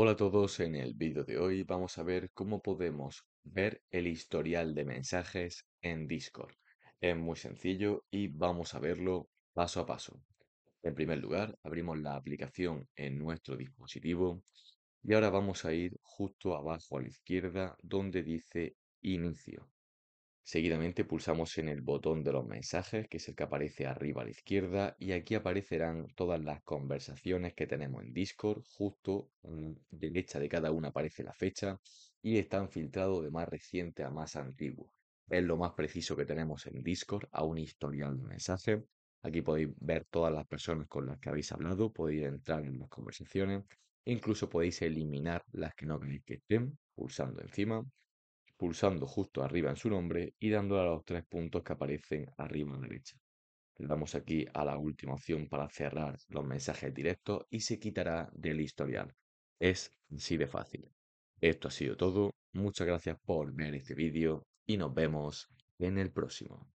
Hola a todos, en el vídeo de hoy vamos a ver cómo podemos ver el historial de mensajes en Discord. Es muy sencillo y vamos a verlo paso a paso. En primer lugar, abrimos la aplicación en nuestro dispositivo y ahora vamos a ir justo abajo a la izquierda donde dice inicio. Seguidamente pulsamos en el botón de los mensajes, que es el que aparece arriba a la izquierda, y aquí aparecerán todas las conversaciones que tenemos en Discord. Justo a mm, derecha de cada una aparece la fecha y están filtrados de más reciente a más antiguo. Es lo más preciso que tenemos en Discord a un historial de mensajes. Aquí podéis ver todas las personas con las que habéis hablado, podéis entrar en las conversaciones, e incluso podéis eliminar las que no queréis que estén pulsando encima pulsando justo arriba en su nombre y dándole a los tres puntos que aparecen arriba a la derecha. Le damos aquí a la última opción para cerrar los mensajes directos y se quitará del historial. Es así de fácil. Esto ha sido todo, muchas gracias por ver este vídeo y nos vemos en el próximo.